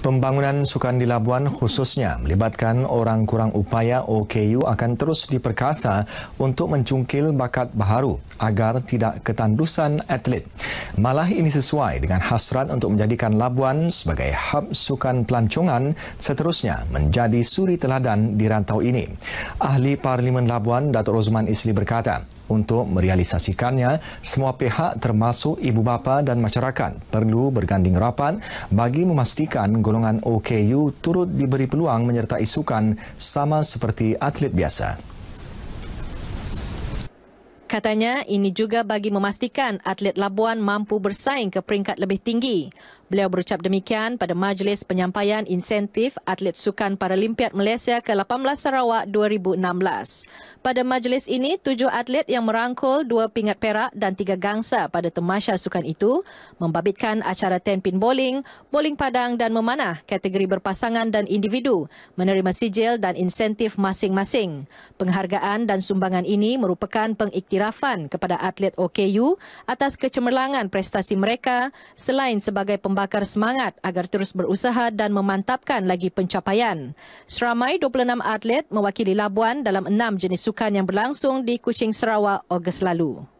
Pembangunan sukan di Labuan khususnya melibatkan orang kurang upaya OKU akan terus diperkasa untuk mencungkil bakat baharu agar tidak ketandusan atlet. Malah ini sesuai dengan hasrat untuk menjadikan Labuan sebagai hub sukan pelancongan seterusnya menjadi suri teladan di rantau ini. Ahli Parlimen Labuan Datuk Rosman Isli berkata, untuk merealisasikannya, semua pihak termasuk ibu bapa dan masyarakat perlu berganding rapat bagi memastikan golongan OKU turut diberi peluang menyertai sukan sama seperti atlet biasa. Katanya ini juga bagi memastikan atlet Labuan mampu bersaing ke peringkat lebih tinggi. Beliau berucap demikian pada Majlis Penyampaian Insentif Atlet Sukan Paralimpiad Malaysia ke-18 Sarawak 2016. Pada majlis ini, tujuh atlet yang merangkul dua pingat perak dan tiga gangsa pada temasya sukan itu membabitkan acara tenpin bowling, bowling padang dan memanah kategori berpasangan dan individu menerima sijil dan insentif masing-masing. Penghargaan dan sumbangan ini merupakan pengiktirafan pengiktirafan kepada atlet OKU atas kecemerlangan prestasi mereka selain sebagai pembakar semangat agar terus berusaha dan memantapkan lagi pencapaian. Seramai 26 atlet mewakili Labuan dalam enam jenis sukan yang berlangsung di Kuching Sarawak Ogos lalu.